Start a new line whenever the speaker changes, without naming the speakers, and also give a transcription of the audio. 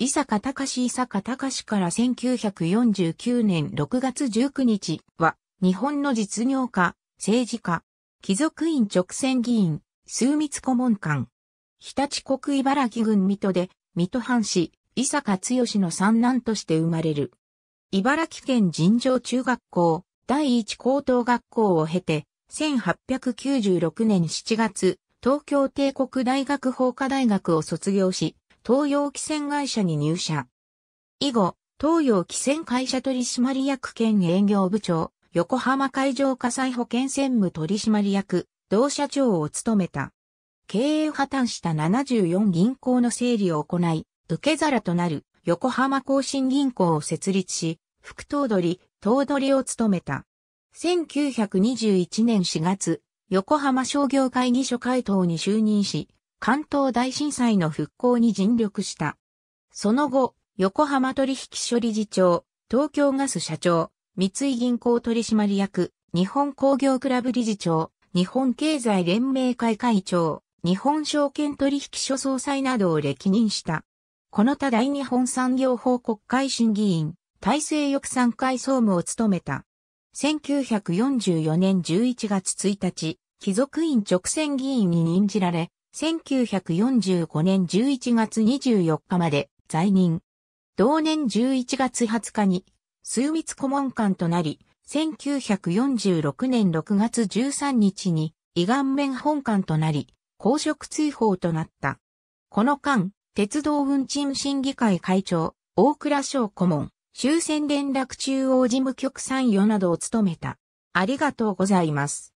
伊坂隆伊坂隆から1949年6月19日は、日本の実業家、政治家、貴族院直選議員、数密顧問官、日立国茨城郡水戸で、水戸藩士、伊坂剛の三男として生まれる。茨城県尋常中学校、第一高等学校を経て、1896年7月、東京帝国大学法科大学を卒業し、東洋汽船会社に入社。以後、東洋汽船会社取締役兼営業部長、横浜海上火災保険専務取締役、同社長を務めた。経営破綻した74銀行の整理を行い、受け皿となる横浜更新銀行を設立し、副頭取、頭取を務めた。1921年4月、横浜商業会議所会頭に就任し、関東大震災の復興に尽力した。その後、横浜取引所理事長、東京ガス社長、三井銀行取締役、日本工業クラブ理事長、日本経済連盟会会長、日本証券取引所総裁などを歴任した。この他大日本産業報国会審議員、大制翼産会総務を務めた。1944年11月1日、貴族院直選議員に任じられ、1945年11月24日まで在任。同年11月20日に、枢密顧問官となり、1946年6月13日に、胃顔面本官となり、公職追放となった。この間、鉄道運賃審議会会長、大倉省顧問、終戦連絡中央事務局参与などを務めた。ありがとうございます。